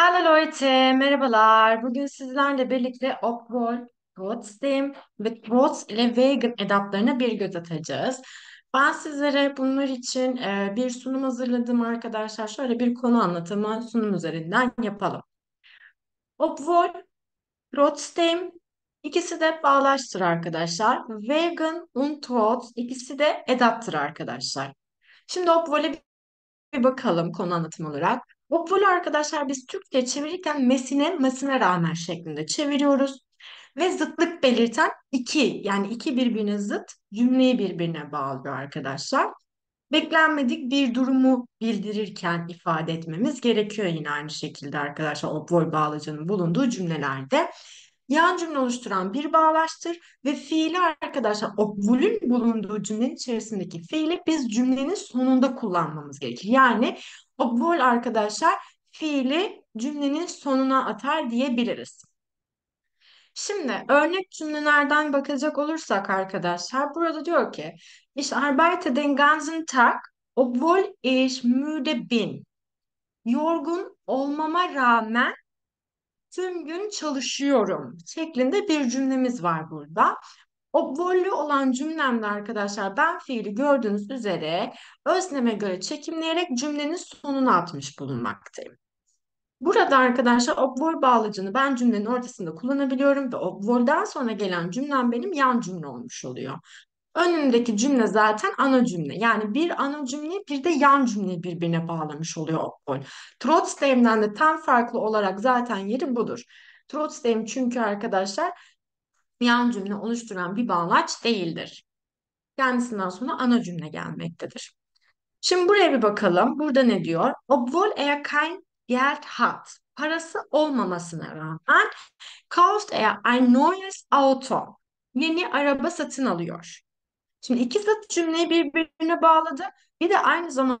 Hello Leute, merhabalar. Bugün sizlerle birlikte Okwol, Rotstim ve Rots ile Vegan edatlarına bir göz atacağız. Ben sizlere bunlar için e, bir sunum hazırladım arkadaşlar. Şöyle bir konu anlatımı sunum üzerinden yapalım. Okwol, Rotstim ikisi de bağlaştır arkadaşlar. Vegan und Rots ikisi de edattır arkadaşlar. Şimdi Okwol'e bir bakalım konu anlatım olarak. Vokbolu arkadaşlar biz Türkçe çevirirken mesine masına rağmen şeklinde çeviriyoruz. Ve zıtlık belirten iki yani iki birbirine zıt cümleyi birbirine bağlıyor arkadaşlar. Beklenmedik bir durumu bildirirken ifade etmemiz gerekiyor yine aynı şekilde arkadaşlar o vol bağlacının bulunduğu cümlelerde yan cümle oluşturan bir bağlaştır ve fiili arkadaşlar o bulunduğu cümlenin içerisindeki fiili biz cümlenin sonunda kullanmamız gerekir. Yani o arkadaşlar fiili cümlenin sonuna atar diyebiliriz. Şimdi örnek cümlelerden bakacak olursak arkadaşlar burada diyor ki Ich arbeite den ganzen Tag obwohl ich müde bin. Yorgun olmama rağmen tüm gün çalışıyorum şeklinde bir cümlemiz var burada. O vollü olan cümlemde arkadaşlar ben fiili gördüğünüz üzere özneme göre çekimleyerek cümlenin sonuna atmış bulunmaktayım. Burada arkadaşlar obvol bağlacını ben cümlenin ortasında kullanabiliyorum ve obvolden sonra gelen cümlem benim yan cümle olmuş oluyor. Önündeki cümle zaten ana cümle. Yani bir ana cümle bir de yan cümle birbirine bağlamış oluyor Oppol. Trotzdem'den de tam farklı olarak zaten yeri budur. Trotzdem çünkü arkadaşlar yan cümle oluşturan bir bağlaç değildir. Kendisinden sonra ana cümle gelmektedir. Şimdi buraya bir bakalım. Burada ne diyor? Obwohl er kein Geld hat. Parası olmamasına rağmen kauft er ein neues Auto. Yeni araba satın alıyor. Şimdi iki zıt cümleyi birbirine bağladı. Bir de aynı zamanda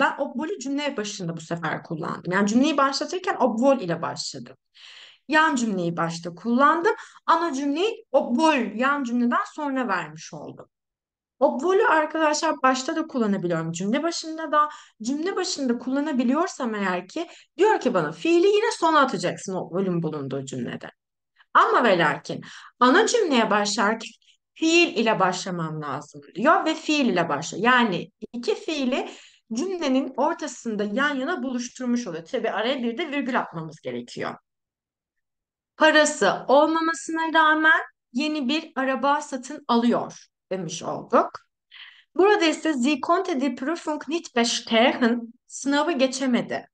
ben obvolü cümle başında bu sefer kullandım. Yani cümleyi başlatırken obvol ile başladım. Yan cümleyi başta kullandım. Ana cümleyi obvol yan cümleden sonra vermiş oldum. Obvolü arkadaşlar başta da kullanabiliyorum. Cümle başında da cümle başında kullanabiliyorsam eğer ki diyor ki bana fiili yine sona atacaksın obvolün bulunduğu cümlede. Ama ve lakin ana cümleye başlarken fiil ile başlamam lazım diyor ve fiil ile başla. Yani iki fiili cümlenin ortasında yan yana buluşturmuş oluyor. Tabi araya bir de virgül atmamız gerekiyor. Parası olmamasına rağmen yeni bir araba satın alıyor demiş olduk. Burada ise sie konnte die Prüfung nicht bestehen, sınavı geçemedi.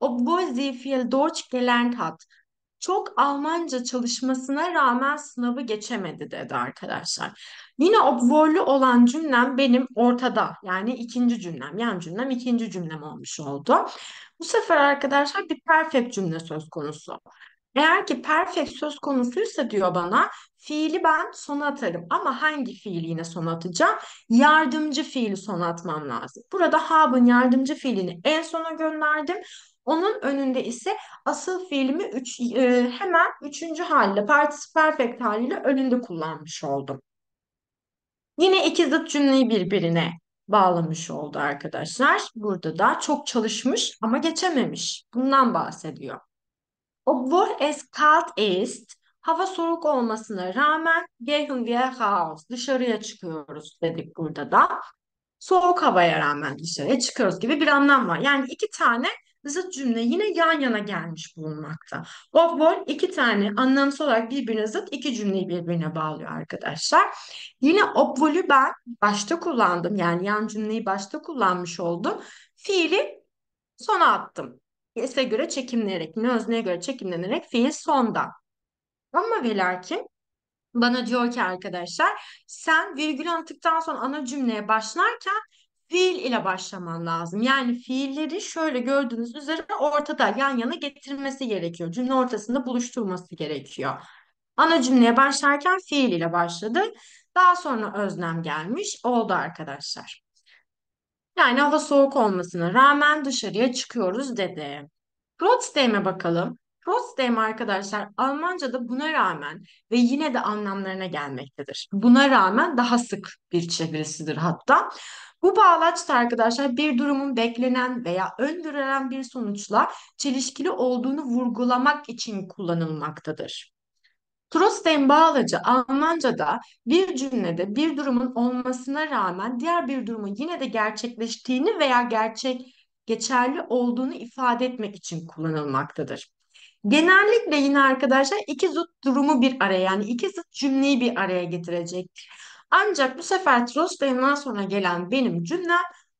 Obwohl sie viel Deutsch gelernt hat çok Almanca çalışmasına rağmen sınavı geçemedi dedi arkadaşlar. Yine obvorlu olan cümlem benim ortada yani ikinci cümlem yan cümlem ikinci cümlem olmuş oldu. Bu sefer arkadaşlar bir perfect cümle söz konusu. Eğer ki perfect söz konusuysa diyor bana fiili ben sona atarım ama hangi fiili yine sona atacağım? Yardımcı fiili sona atmam lazım. Burada hab'ın yardımcı fiilini en sona gönderdim. Onun önünde ise asıl fiilimi üç, e, hemen üçüncü haliyle, partisi perfect haliyle önünde kullanmış oldum. Yine iki zıt cümleyi birbirine bağlamış oldu arkadaşlar. Burada da çok çalışmış ama geçememiş. Bundan bahsediyor. Obwohl es kalt ist, hava soğuk olmasına rağmen gehen wir raus, dışarıya çıkıyoruz dedik burada da. Soğuk havaya rağmen dışarıya çıkıyoruz gibi bir anlam var. Yani iki tane zıt cümle yine yan yana gelmiş bulunmakta. Obbol iki tane anlamsal olarak birbirine zıt iki cümleyi birbirine bağlıyor arkadaşlar. Yine obbolü ben başta kullandım yani yan cümleyi başta kullanmış oldum. Fiili sona attım. Yese göre çekimlenerek, yine özneye göre çekimlenerek fiil sonda. Ama ve bana diyor ki arkadaşlar sen virgül attıktan sonra ana cümleye başlarken fiil ile başlaman lazım. Yani fiilleri şöyle gördüğünüz üzere ortada yan yana getirmesi gerekiyor. Cümle ortasında buluşturması gerekiyor. Ana cümleye başlarken fiil ile başladı. Daha sonra özlem gelmiş oldu arkadaşlar. Yani hava soğuk olmasına rağmen dışarıya çıkıyoruz dedi. Broadstein'e bakalım. Trotzdem arkadaşlar Almanca'da buna rağmen ve yine de anlamlarına gelmektedir. Buna rağmen daha sık bir çevirisidir hatta. Bu bağlaçta arkadaşlar bir durumun beklenen veya öngörülen bir sonuçla çelişkili olduğunu vurgulamak için kullanılmaktadır. Trotzdem bağlacı Almanca'da bir cümlede bir durumun olmasına rağmen diğer bir durumun yine de gerçekleştiğini veya gerçek geçerli olduğunu ifade etmek için kullanılmaktadır. Genellikle yine arkadaşlar iki zıt durumu bir araya yani iki zıt cümleyi bir araya getirecektir. Ancak bu sefer Troste'den sonra gelen benim cümle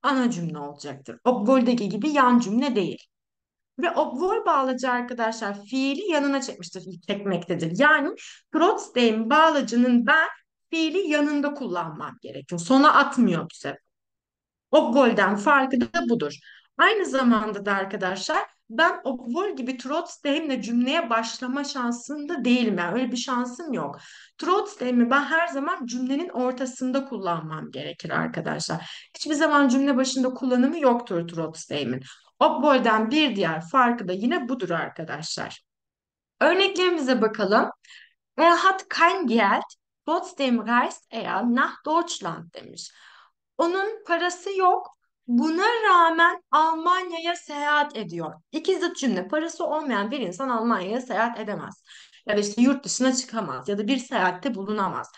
ana cümle olacaktır. Obvol'deki gibi yan cümle değil. Ve obvol bağlacı arkadaşlar fiili yanına çekmiştir, çekmektedir. Yani Trostein bağlacının ben fiili yanında kullanmak gerekiyor. Sona atmıyor bu sefer. Obvol'den farkı da budur. Aynı zamanda da arkadaşlar ben Okvol gibi Trotsdale'le cümleye başlama şansında değilim. Yani öyle bir şansım yok. Trotsdale'mi ben her zaman cümlenin ortasında kullanmam gerekir arkadaşlar. Hiçbir zaman cümle başında kullanımı yoktur Trotsdale'min. Okvol'den bir diğer farkı da yine budur arkadaşlar. Örneklerimize bakalım. Er hat kein Geld, trotzdem reist er nach Deutschland demiş. Onun parası yok Buna rağmen Almanya'ya seyahat ediyor. İki zıt cümle. Parası olmayan bir insan Almanya'ya seyahat edemez. Ya da işte yurt dışına çıkamaz ya da bir seyahatte bulunamaz.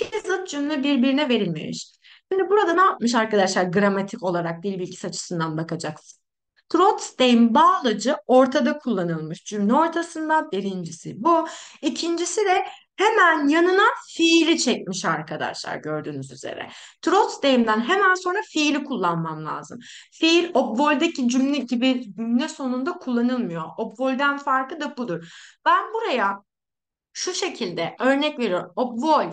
İki zıt cümle birbirine verilmiş. Şimdi burada ne yapmış arkadaşlar gramatik olarak dil bilgisi açısından bakacaksın. Trotzdem bağlacı ortada kullanılmış cümle ortasında birincisi bu. İkincisi de Hemen yanına fiili çekmiş arkadaşlar gördüğünüz üzere. Trotzdem'den hemen sonra fiili kullanmam lazım. Fiil obvoldeki cümle gibi cümle sonunda kullanılmıyor. Obvolden farkı da budur. Ben buraya şu şekilde örnek veriyorum. Obvol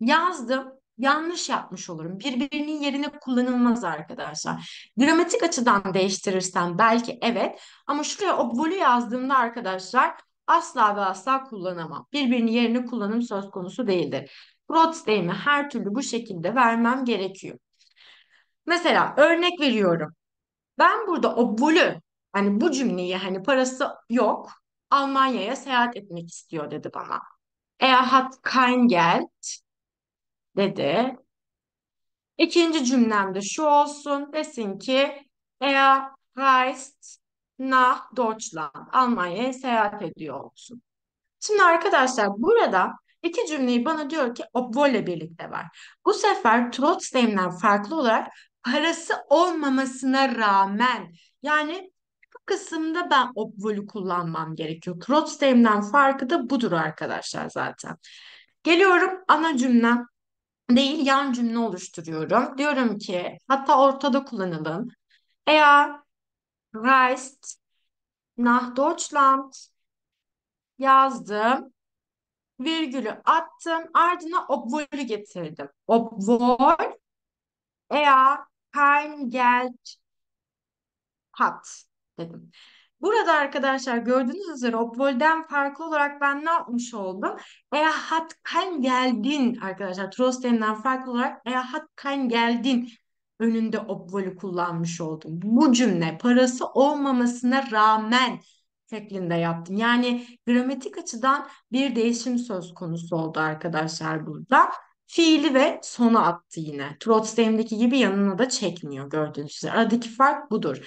yazdım yanlış yapmış olurum. Birbirinin yerine kullanılmaz arkadaşlar. Gramatik açıdan değiştirirsen belki evet ama şuraya obvolü yazdığımda arkadaşlar asla ve asla kullanamam. Birbirinin yerini kullanım söz konusu değildir. Gross deyimi her türlü bu şekilde vermem gerekiyor. Mesela örnek veriyorum. Ben burada obvolü hani bu cümleyi hani parası yok Almanya'ya seyahat etmek istiyor dedi bana. Er hat kein Geld dedi. İkinci cümlemde şu olsun. Desin ki Er reist nach Deutschland, Almanya'ya seyahat ediyor olsun. Şimdi arkadaşlar burada iki cümleyi bana diyor ki obwohl'le birlikte var. Bu sefer trotzdem'den farklı olarak parası olmamasına rağmen yani bu kısımda ben obwohl'ü kullanmam gerekiyor. Trotzdem'den farkı da budur arkadaşlar zaten. Geliyorum ana cümle değil yan cümle oluşturuyorum. Diyorum ki hatta ortada kullanalım. Eğer reist nach Deutschland yazdım. Virgülü attım. Ardına obvolü getirdim. Obvol er kein Geld hat dedim. Burada arkadaşlar gördüğünüz üzere Opvol'den farklı olarak ben ne yapmış oldum? Er hat kein geldin arkadaşlar. Trosten'den farklı olarak Er hat kein geldin önünde obvolü kullanmış oldum. Bu cümle parası olmamasına rağmen şeklinde yaptım. Yani gramatik açıdan bir değişim söz konusu oldu arkadaşlar burada. Fiili ve sona attı yine. Trotzdem'deki gibi yanına da çekmiyor gördüğünüz üzere. Aradaki fark budur.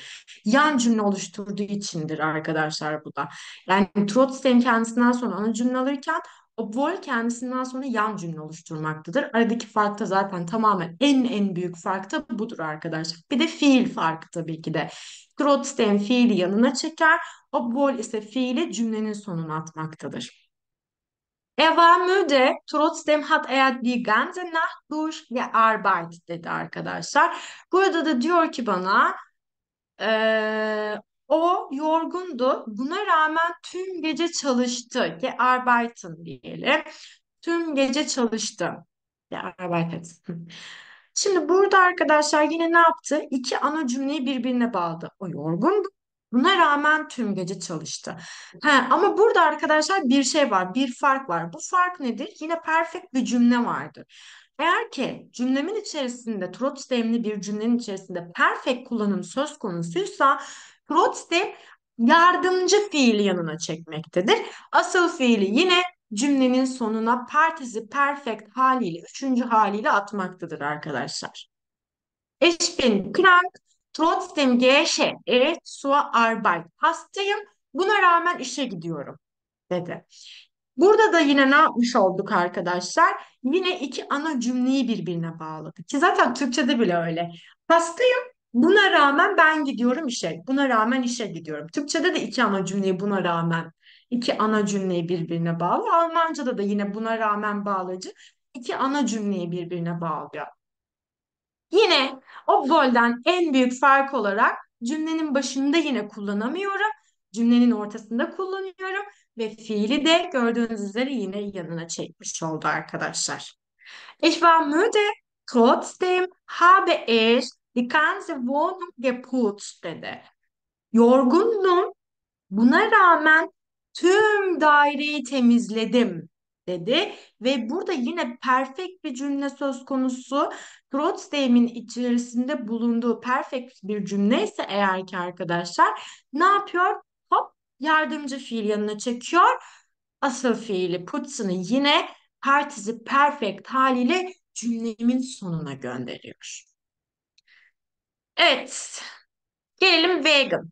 Yan cümle oluşturduğu içindir arkadaşlar bu da. Yani Trotzdem kendisinden sonra ana cümle alırken Obwohl kendisinden sonra yan cümle oluşturmaktadır. Aradaki fark da zaten tamamen en en büyük fark da budur arkadaşlar. Bir de fiil farkı tabii ki de. Trotzdem fiili yanına çeker. Obwohl ise fiili cümlenin sonuna atmaktadır. Er war müde, trotzdem hat er die ganze Nacht durchgearbeitet dedi arkadaşlar. Burada da diyor ki bana e, o yorgundu. Buna rağmen tüm gece çalıştı. Gearbeiten diyelim. Tüm gece çalıştı. Gearbeiten. Şimdi burada arkadaşlar yine ne yaptı? İki ana cümleyi birbirine bağladı. O yorgundu. Buna rağmen tüm gece çalıştı. He, ama burada arkadaşlar bir şey var, bir fark var. Bu fark nedir? Yine perfect bir cümle vardır. Eğer ki cümlemin içerisinde, trotzdemli bir cümlenin içerisinde perfect kullanım söz konusuysa Prots de yardımcı fiil yanına çekmektedir. Asıl fiili yine cümlenin sonuna partizi perfect haliyle, üçüncü haliyle atmaktadır arkadaşlar. Ich bin krank, trotzdem gehe ich zur Arbeit. Hastayım, buna rağmen işe gidiyorum dedi. Burada da yine ne yapmış olduk arkadaşlar? Yine iki ana cümleyi birbirine bağladık. Ki zaten Türkçe'de bile öyle. Hastayım, Buna rağmen ben gidiyorum işe. Buna rağmen işe gidiyorum. Türkçede de iki ana cümleyi buna rağmen iki ana cümleyi birbirine bağlı. Almanca'da da yine buna rağmen bağlacı iki ana cümleyi birbirine bağlıyor. Yine Obvol'den en büyük fark olarak cümlenin başında yine kullanamıyorum. Cümlenin ortasında kullanıyorum ve fiili de gördüğünüz üzere yine yanına çekmiş oldu arkadaşlar. Ich war müde, trotzdem habe ich Die ganze Wohnung geputzt dedi. Yorgundum. Buna rağmen tüm daireyi temizledim dedi ve burada yine perfect bir cümle söz konusu. Trotzdem'in içerisinde bulunduğu perfect bir cümle ise eğer ki arkadaşlar ne yapıyor? Hop yardımcı fiil yanına çekiyor. Asıl fiili puts'ını yine partisi perfect haliyle cümlemin sonuna gönderiyor. Evet. Gelelim vegan.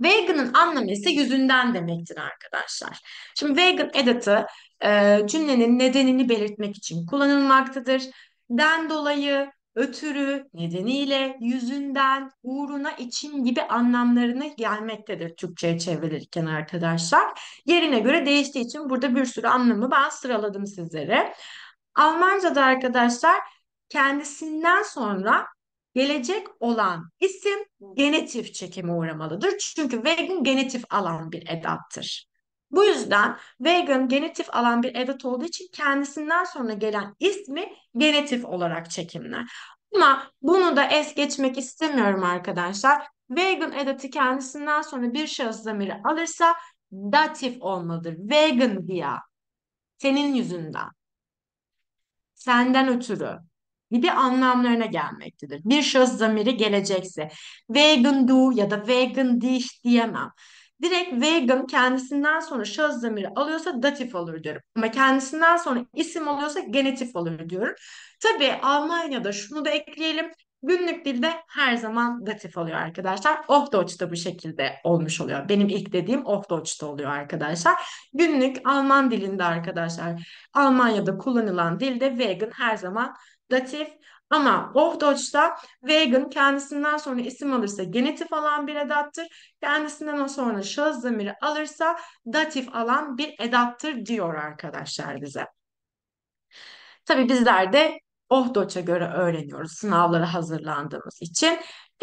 Vegan'ın anlamı ise yüzünden demektir arkadaşlar. Şimdi vegan edatı e, cümlenin nedenini belirtmek için kullanılmaktadır. Den dolayı, ötürü, nedeniyle, yüzünden, uğruna, için gibi anlamlarını gelmektedir Türkçe'ye çevrilirken arkadaşlar. Yerine göre değiştiği için burada bir sürü anlamı ben sıraladım sizlere. Almanca'da arkadaşlar kendisinden sonra gelecek olan isim genetif çekime uğramalıdır. Çünkü vegan genetif alan bir edattır. Bu yüzden vegan genetif alan bir edat olduğu için kendisinden sonra gelen ismi genetif olarak çekimler. Ama bunu da es geçmek istemiyorum arkadaşlar. Vegan edatı kendisinden sonra bir şahıs zamiri alırsa datif olmalıdır. Vegan diye. Senin yüzünden. Senden ötürü gibi anlamlarına gelmektedir. Bir şahıs zamiri gelecekse vegan do ya da vegan dish diyemem. Direkt vegan kendisinden sonra şahıs zamiri alıyorsa datif olur diyorum. Ama kendisinden sonra isim alıyorsa genetif olur diyorum. Tabii Almanya'da şunu da ekleyelim. Günlük dilde her zaman datif oluyor arkadaşlar. Oh da bu şekilde olmuş oluyor. Benim ilk dediğim oh Hochdeutsch'da oluyor arkadaşlar. Günlük Alman dilinde arkadaşlar. Almanya'da kullanılan dilde vegan her zaman Latif ama Ofdoç'ta vegan kendisinden sonra isim alırsa genitif alan bir edattır. Kendisinden sonra şahıs zamiri alırsa datif alan bir edattır diyor arkadaşlar bize. Tabii bizler de Oh Doç'a göre öğreniyoruz sınavlara hazırlandığımız için.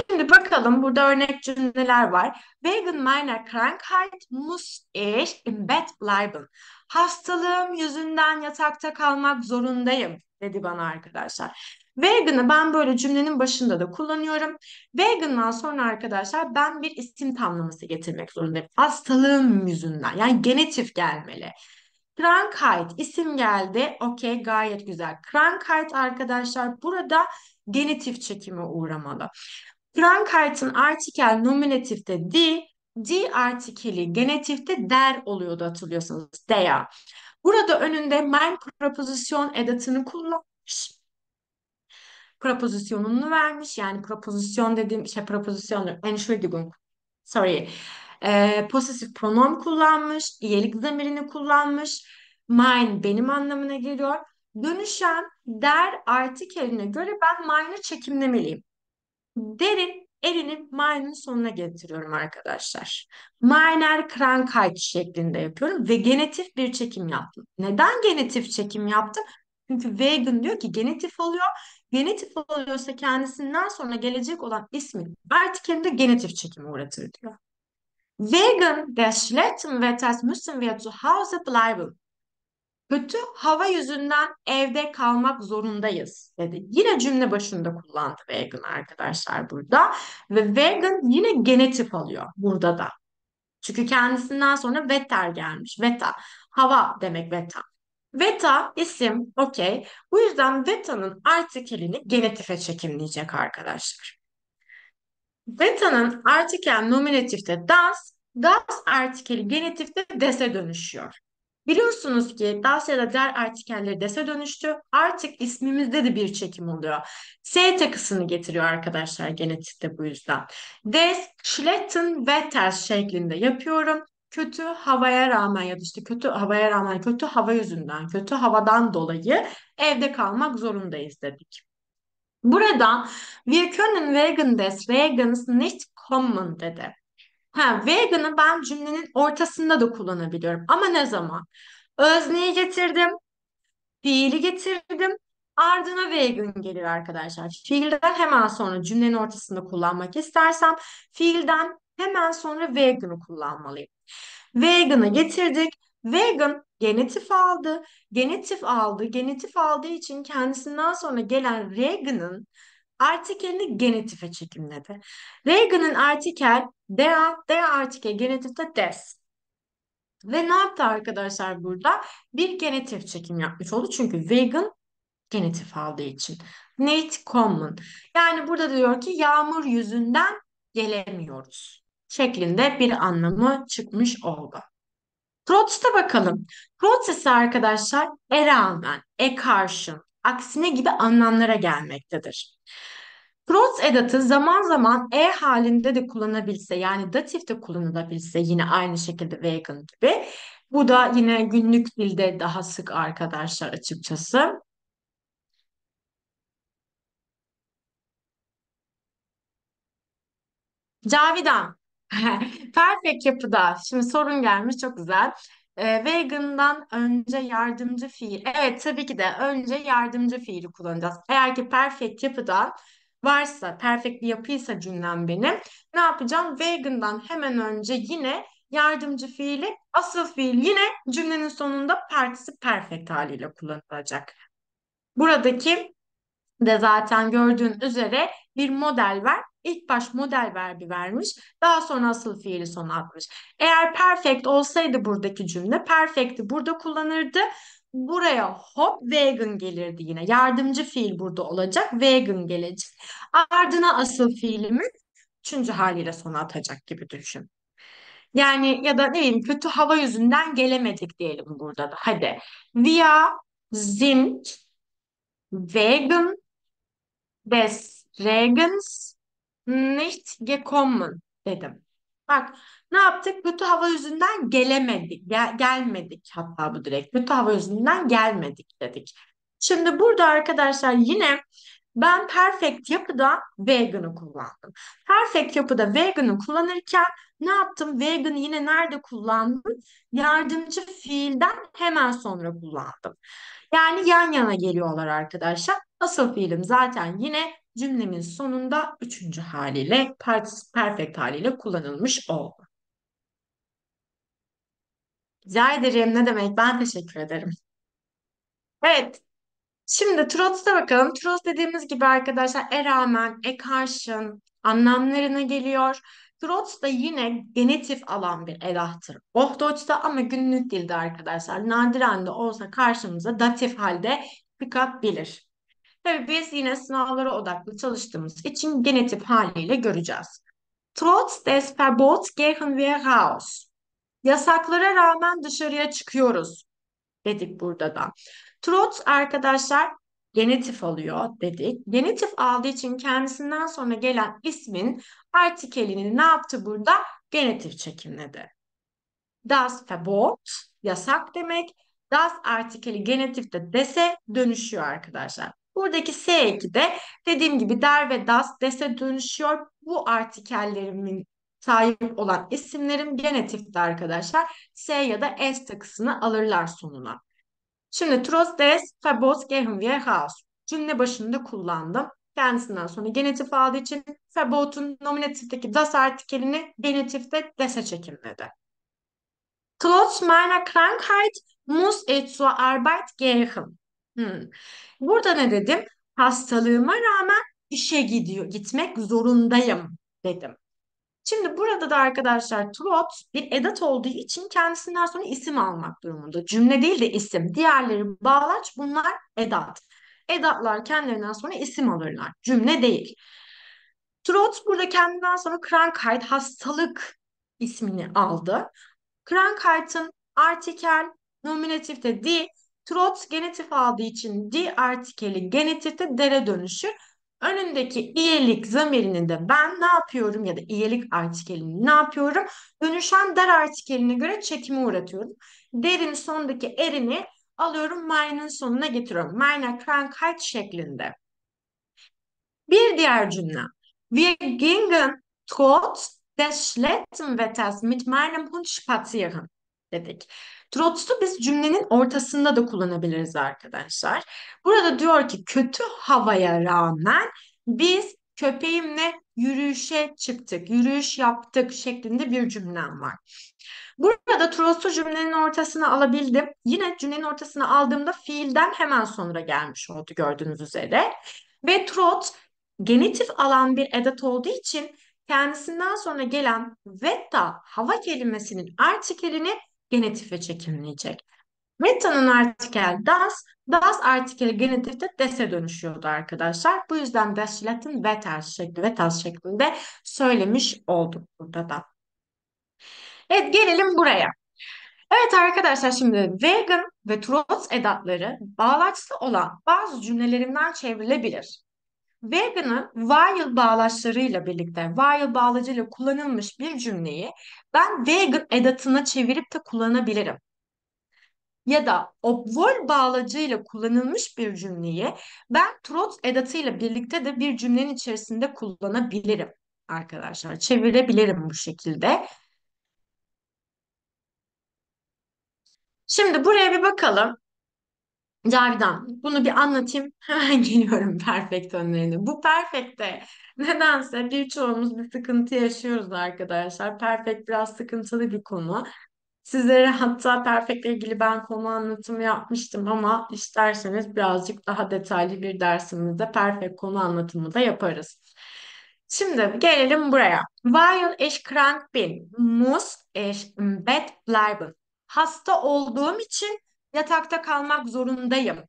Şimdi bakalım burada örnek cümleler var. Wegen meiner Krankheit muss ich im Bett bleiben. Hastalığım yüzünden yatakta kalmak zorundayım dedi bana arkadaşlar. Vegan'ı ben böyle cümlenin başında da kullanıyorum. Vegan'dan sonra arkadaşlar ben bir isim tamlaması getirmek zorundayım. Hastalığım yüzünden yani genetif gelmeli. Krankheit isim geldi. Okey gayet güzel. Krankheit arkadaşlar burada genetif çekime uğramalı. Frankart'ın artikel nominatifte di, di artikeli genetifte der oluyordu hatırlıyorsunuz. Dea. Burada önünde mein proposition edatını kullanmış propozisyonunu vermiş. Yani proposition dediğim şey propozisyon Entschuldigung. Sorry. E, ee, posesif pronom kullanmış, iyilik zamirini kullanmış. Mine benim anlamına geliyor. Dönüşen der artık göre ben mine'ı çekimlemeliyim derin elini mine'ın sonuna getiriyorum arkadaşlar. Miner Krankheit şeklinde yapıyorum ve genetif bir çekim yaptım. Neden genetif çekim yaptım? Çünkü vegan diyor ki genetif oluyor. Genetif oluyorsa kendisinden sonra gelecek olan ismin artikelinde genetif çekimi uğratır diyor. Wegen der schlechten Wetters müssen wir zu Hause bleiben. Kötü hava yüzünden evde kalmak zorundayız dedi. Yine cümle başında kullandı vegan arkadaşlar burada. Ve vegan yine genetif alıyor burada da. Çünkü kendisinden sonra veter gelmiş. Veta. Hava demek veta. Veta isim, okey. Bu yüzden veta'nın artikelini genetife çekimleyecek arkadaşlar. Veta'nın artikel nominatifte das, das artikeli genetifte dese dönüşüyor. Biliyorsunuz ki ya da diğer artikelleri dese dönüştü. Artık ismimizde de bir çekim oluyor. S takısını getiriyor arkadaşlar genetikte bu yüzden. Des, Schletten ve ters şeklinde yapıyorum. Kötü havaya rağmen ya da işte kötü havaya rağmen kötü hava yüzünden, kötü havadan dolayı evde kalmak zorundayız dedik. Buradan wir können wegen des Regens nicht kommen dedi. Ha, vegan'ı ben cümlenin ortasında da kullanabiliyorum. Ama ne zaman? Özneyi getirdim, fiili getirdim, ardına vegan gelir arkadaşlar. Fiilden hemen sonra cümlenin ortasında kullanmak istersem fiilden hemen sonra vegan'ı kullanmalıyım. Vegan'ı getirdik. Vegan genetif aldı. Genetif aldı. Genetif aldığı için kendisinden sonra gelen veganın artikelini genetife çekimledi. Reagan'ın artikel DA, DA artikel genetifte DES. Ve ne yaptı arkadaşlar burada? Bir genetif çekim yapmış oldu. Çünkü vegan genetif aldığı için. Nate Common. Yani burada diyor ki yağmur yüzünden gelemiyoruz. Şeklinde bir anlamı çıkmış oldu. Trots'ta bakalım. Trots ise arkadaşlar e rağmen e Ekarşın, aksine gibi anlamlara gelmektedir. Proz edatı zaman zaman e halinde de kullanabilse yani datifte kullanılabilse yine aynı şekilde vegan gibi. Bu da yine günlük dilde daha sık arkadaşlar açıkçası. Cavidan. Perfect yapıda. Şimdi sorun gelmiş çok güzel. Ee, vegan'dan önce yardımcı fiil. Evet tabii ki de önce yardımcı fiili kullanacağız. Eğer ki perfect yapıdan varsa, perfect bir yapıysa cümlem benim. Ne yapacağım? Vegan'dan hemen önce yine yardımcı fiili, asıl fiil yine cümlenin sonunda participle perfect haliyle kullanılacak. Buradaki de zaten gördüğün üzere bir model var. İlk baş model verbi vermiş. Daha sonra asıl fiili sona atmış. Eğer perfect olsaydı buradaki cümle perfect'i burada kullanırdı. Buraya hop vegan gelirdi yine. Yardımcı fiil burada olacak. Vegan gelecek. Ardına asıl fiilimi üçüncü haliyle sona atacak gibi düşün. Yani ya da ne bileyim kötü hava yüzünden gelemedik diyelim burada da. Hadi. Via sind wegen des Regens nicht gekommen dedim. Bak ne yaptık? Kötü hava yüzünden gelemedik. Gel gelmedik hatta bu direkt. Kötü hava yüzünden gelmedik dedik. Şimdi burada arkadaşlar yine ben perfect yapıda vegan'ı kullandım. Perfect yapıda vegan'ı kullanırken ne yaptım? vegan'ı yine nerede kullandım? Yardımcı fiilden hemen sonra kullandım. Yani yan yana geliyorlar arkadaşlar. Asıl fiilim zaten yine cümlemin sonunda üçüncü haliyle perfect haliyle kullanılmış oldu. Rica ederim. Ne demek? Ben teşekkür ederim. Evet. Şimdi Trots'a bakalım. Trots dediğimiz gibi arkadaşlar e rağmen, e karşın anlamlarına geliyor. Trots da yine genetif alan bir edahtır. Ohdoç'ta ama günlük dilde arkadaşlar nadiren de olsa karşımıza datif halde çıkabilir. Tabii biz yine sınavlara odaklı çalıştığımız için genetip haliyle göreceğiz. Trotz des Verbots gehen wir raus. Yasaklara rağmen dışarıya çıkıyoruz dedik burada da. Trotz arkadaşlar genetif alıyor dedik. Genetif aldığı için kendisinden sonra gelen ismin artikelini ne yaptı burada? Genetif çekimledi. Das Verbot yasak demek. Das artikeli genetifte dese dönüşüyor arkadaşlar. Buradaki S eki de dediğim gibi der ve das dese dönüşüyor. Bu artikellerimin sahip olan isimlerim genetikte arkadaşlar S ya da S takısını alırlar sonuna. Şimdi tros des fabos gehen wir Haus. Cümle başında kullandım. Kendisinden sonra genetif aldığı için fabotun nominatifteki das artikelini genetifte dese çekimledi. Trotz meiner Krankheit muss ich zur Arbeit gehen. Hmm. Burada ne dedim? Hastalığıma rağmen işe gidiyor, gitmek zorundayım dedim. Şimdi burada da arkadaşlar Trot bir edat olduğu için kendisinden sonra isim almak durumunda. Cümle değil de isim. Diğerleri bağlaç bunlar edat. Edatlar kendilerinden sonra isim alırlar. Cümle değil. Trot burada kendinden sonra Krankheit hastalık ismini aldı. Krankheit'in artikel nominatifte di Trot genitif aldığı için di artikeli genitifte dere dönüşür. Önündeki iyelik zamirinin de ben ne yapıyorum ya da iyelik artikelini ne yapıyorum? Dönüşen der artikeline göre çekimi uğratıyorum. Derin sondaki erini alıyorum mine'ın sonuna getiriyorum. Mine Krankheit şeklinde. Bir diğer cümle. Wir gingen trotz des schlechten Wetters mit meinem Hund spazieren dedik. Trots'u biz cümlenin ortasında da kullanabiliriz arkadaşlar. Burada diyor ki kötü havaya rağmen biz köpeğimle yürüyüşe çıktık, yürüyüş yaptık şeklinde bir cümlem var. Burada Trots'u cümlenin ortasına alabildim. Yine cümlenin ortasına aldığımda fiilden hemen sonra gelmiş oldu gördüğünüz üzere. Ve trot genitif alan bir edat olduğu için kendisinden sonra gelen vetta hava kelimesinin artikelini genitife çekimleyecek. Meta'nın artikel das, das artikeli genitifte des'e dönüşüyordu arkadaşlar. Bu yüzden das Latin vetas şekli, vetas şeklinde söylemiş olduk burada da. Evet gelelim buraya. Evet arkadaşlar şimdi vegan ve trots edatları bağlaçlı olan bazı cümlelerimden çevrilebilir. Wegen'ın while bağlaçlarıyla birlikte, while bağlacıyla kullanılmış bir cümleyi ben vegan edatına çevirip de kullanabilirim. Ya da obvol bağlacıyla kullanılmış bir cümleyi ben trot edatıyla birlikte de bir cümlenin içerisinde kullanabilirim arkadaşlar. Çevirebilirim bu şekilde. Şimdi buraya bir bakalım. Cavidan, bunu bir anlatayım. Hemen geliyorum perfect önlerine. Bu perfect'te nedense birçoğumuz bir sıkıntı yaşıyoruz arkadaşlar. Perfect biraz sıkıntılı bir konu. Sizlere hatta perfect'le ilgili ben konu anlatımı yapmıştım ama isterseniz birazcık daha detaylı bir dersimizde perfect konu anlatımı da yaparız. Şimdi gelelim buraya. while ich krank bin, muss ich im Bett bleiben. Hasta olduğum için Yatakta kalmak zorundayım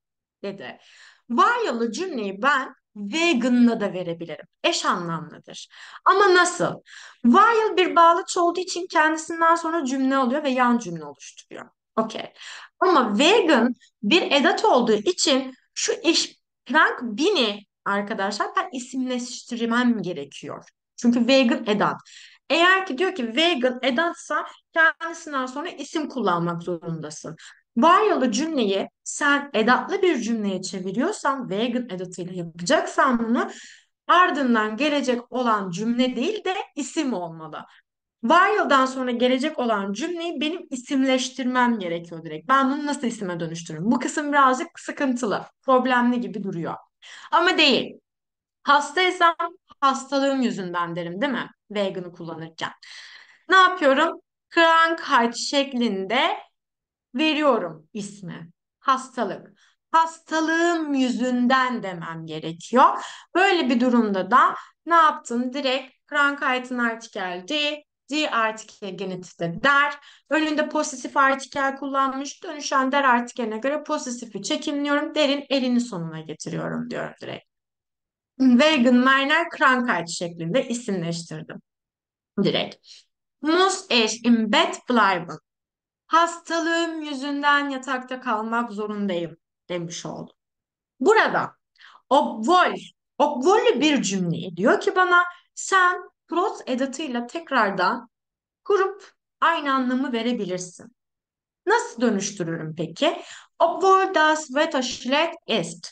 dedi. Varyalı cümleyi ben vegan'la da verebilirim. Eş anlamlıdır. Ama nasıl? While bir bağlıç olduğu için kendisinden sonra cümle oluyor ve yan cümle oluşturuyor. Okey. Ama vegan bir edat olduğu için şu iş Frank Bini arkadaşlar ben isimleştirmem gerekiyor. Çünkü vegan edat. Eğer ki diyor ki vegan edatsa kendisinden sonra isim kullanmak zorundasın varyalı cümleyi sen edatlı bir cümleye çeviriyorsan vegan edatıyla yapacaksan bunu ardından gelecek olan cümle değil de isim olmalı. Varyalı'dan sonra gelecek olan cümleyi benim isimleştirmem gerekiyor direkt. Ben bunu nasıl isime dönüştürürüm? Bu kısım birazcık sıkıntılı, problemli gibi duruyor. Ama değil. Hastaysam hastalığım yüzünden derim değil mi? Vegan'ı kullanırken. Ne yapıyorum? Krankheit şeklinde veriyorum ismi. Hastalık. Hastalığım yüzünden demem gerekiyor. Böyle bir durumda da ne yaptım? Direkt Krankheit'in artikel D, D artikel genetide der. Önünde pozitif artikel kullanmış. Dönüşen der artikeline göre pozitifi çekimliyorum. Derin elini sonuna getiriyorum diyorum direkt. Vegan Mariner Krankheit şeklinde isimleştirdim. Direkt. Muss ich im Bett bleiben? hastalığım yüzünden yatakta kalmak zorundayım demiş oldu. Burada obvol, obvollü bir cümleyi diyor ki bana sen prot edatıyla tekrardan kurup aynı anlamı verebilirsin. Nasıl dönüştürürüm peki? Obwohl das Wetter schlecht ist.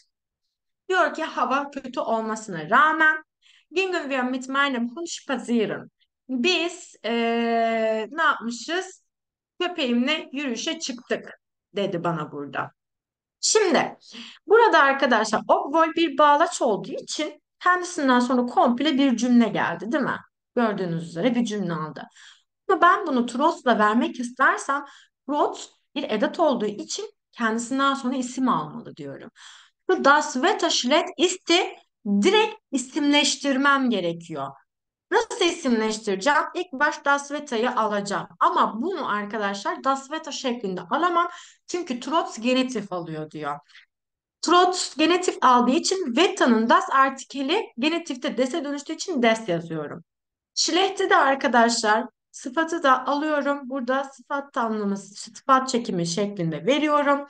Diyor ki hava kötü olmasına rağmen gingen wir mit meinem Hund spazieren. Biz ee, ne yapmışız? köpeğimle yürüyüşe çıktık dedi bana burada. Şimdi burada arkadaşlar obvol bir bağlaç olduğu için kendisinden sonra komple bir cümle geldi değil mi? Gördüğünüz üzere bir cümle aldı. Ama ben bunu Trost'la vermek istersem Roth bir edat olduğu için kendisinden sonra isim almalı diyorum. Bu Das Wetterschlet isti direkt isimleştirmem gerekiyor. Nasıl isimleştireceğim? İlk baş Dasveta'yı alacağım. Ama bunu arkadaşlar Dasveta şeklinde alamam. Çünkü Trots genetif alıyor diyor. Trots genetif aldığı için Veta'nın das artikeli genetifte dese dönüştüğü için des yazıyorum. Şilehti de arkadaşlar sıfatı da alıyorum. Burada sıfat tanımlaması, sıfat çekimi şeklinde veriyorum.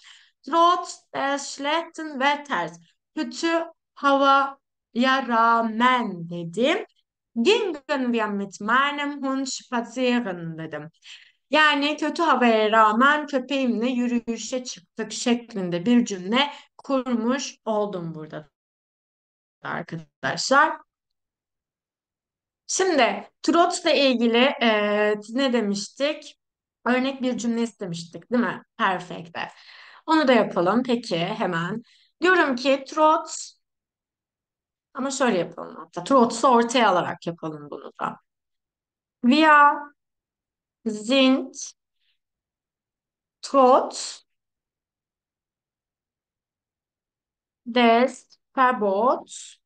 Trotz, des, schlechten, wetters. Kötü havaya rağmen dedim. Gingen wir mit meinem Hund spazieren dedim. Yani kötü havaya rağmen köpeğimle yürüyüşe çıktık şeklinde bir cümle kurmuş oldum burada arkadaşlar. Şimdi trotla ilgili e, ne demiştik? Örnek bir cümle istemiştik değil mi? Perfect'te. Onu da yapalım. Peki hemen. Diyorum ki trot ama şöyle yapalım hatta. Trots'u ortaya alarak yapalım bunu da. Via, sind trotz des Verbots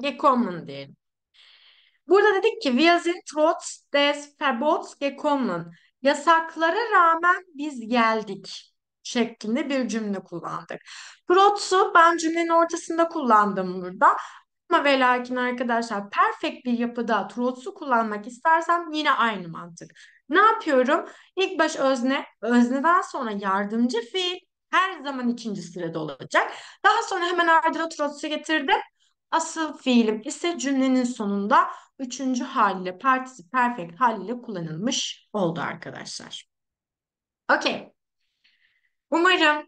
gekommen diyelim. Burada dedik ki wir sind trotz des Verbots gekommen. Yasaklara rağmen biz geldik şeklinde bir cümle kullandık. Trotz'u ben cümlenin ortasında kullandım burada. Ama ve lakin arkadaşlar perfect bir yapıda trotz'u kullanmak istersem yine aynı mantık. Ne yapıyorum? İlk baş özne, özneden sonra yardımcı fiil her zaman ikinci sırada olacak. Daha sonra hemen ardına trotz'u getirdim. Asıl fiilim ise cümlenin sonunda üçüncü haliyle partisi perfect haliyle kullanılmış oldu arkadaşlar. Okey. Umarım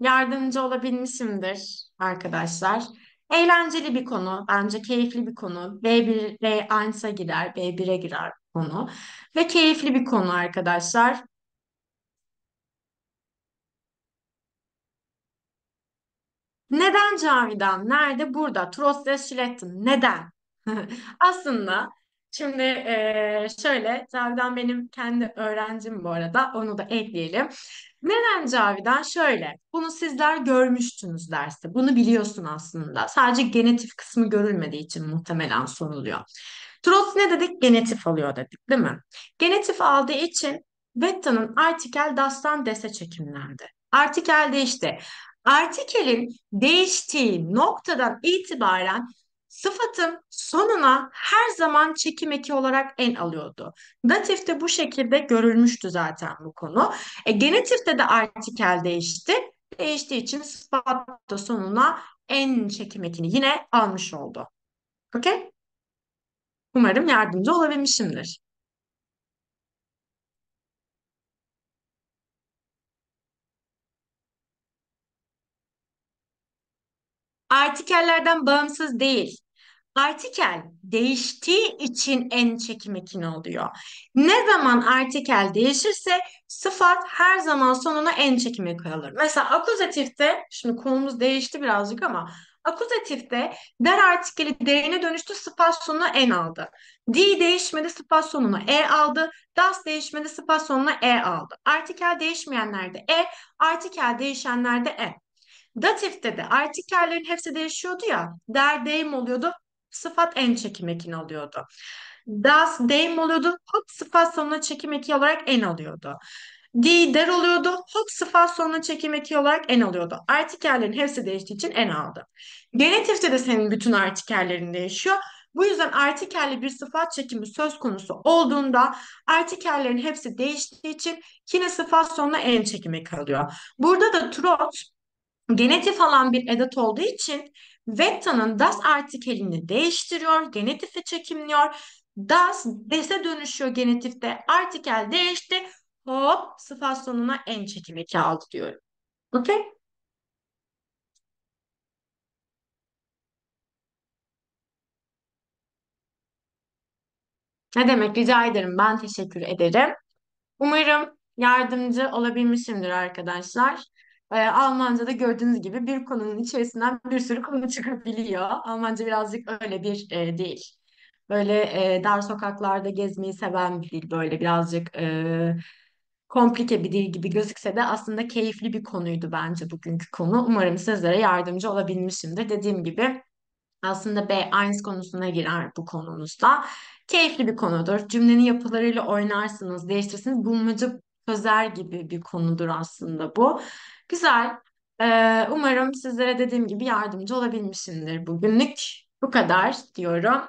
yardımcı olabilmişimdir arkadaşlar. Eğlenceli bir konu, bence keyifli bir konu. B1, B1'e girer, B1'e girer konu. Ve keyifli bir konu arkadaşlar. Neden Cavidan? Nerede? Burada. Trostes Şilettin. Neden? Aslında şimdi e, şöyle Cavidan benim kendi öğrencim bu arada. Onu da ekleyelim. Neden Cavidan? Şöyle, bunu sizler görmüştünüz derste. Bunu biliyorsun aslında. Sadece genetif kısmı görülmediği için muhtemelen soruluyor. Trots ne dedik? Genetif alıyor dedik değil mi? Genetif aldığı için Vetta'nın artikel dastan dese çekimlerde. Artikel değişti. Artikelin değiştiği noktadan itibaren sıfatın sonuna her zaman çekim eki olarak en alıyordu. Natifte bu şekilde görülmüştü zaten bu konu. E, genitifte de artikel değişti. Değiştiği için sıfat da sonuna en çekim ekini yine almış oldu. Okey? Umarım yardımcı olabilmişimdir. Artikellerden bağımsız değil. Artikel değiştiği için en çekim ekini oluyor. Ne zaman artikel değişirse sıfat her zaman sonuna en çekim eki alır. Mesela akuzatifte, şimdi konumuz değişti birazcık ama akuzatifte der artikeli derine dönüştü sıfat sonuna en aldı. D değişmedi sıfat sonuna e aldı. Das değişmedi sıfat sonuna e aldı. Artikel değişmeyenlerde e, artikel değişenlerde e. Datif'te de artikellerin hepsi değişiyordu ya. Der deyim oluyordu. Sıfat en çekim ekini alıyordu. Das deyim oluyordu. Hop sıfat sonuna çekim eki olarak en alıyordu. Di der oluyordu. Hop sıfat sonuna çekim eki olarak en alıyordu. Artikellerin hepsi değiştiği için en aldı. Genetifte de senin bütün artikellerin değişiyor. Bu yüzden artikelli bir sıfat çekimi söz konusu olduğunda artikellerin hepsi değiştiği için yine sıfat sonuna en çekime kalıyor. Burada da trot Genetif alan bir edat olduğu için Vecta'nın das artikelini değiştiriyor, genetife çekimliyor. Das dese dönüşüyor genetifte. Artikel değişti. Hop sıfat sonuna en çekim kaldı diyorum. Okey? Ne demek rica ederim. Ben teşekkür ederim. Umarım yardımcı olabilmişimdir arkadaşlar. Ee, Almanca da gördüğünüz gibi bir konunun içerisinden bir sürü konu çıkabiliyor. Almanca birazcık öyle bir e, değil. Böyle e, dar sokaklarda gezmeyi seven bir dil. Böyle birazcık e, komplike bir dil gibi gözükse de aslında keyifli bir konuydu bence bugünkü konu. Umarım sizlere yardımcı olabilmişimdir. Dediğim gibi aslında B1 konusuna girer bu konumuzda. Keyifli bir konudur. Cümlenin yapılarıyla oynarsınız, değiştirirsiniz. Bulmaca çözer gibi bir konudur aslında bu. Güzel. Ee, umarım sizlere dediğim gibi yardımcı olabilmişimdir bugünlük. Bu kadar diyorum.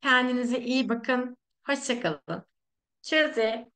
Kendinize iyi bakın. Hoşçakalın. kalın. Cheers.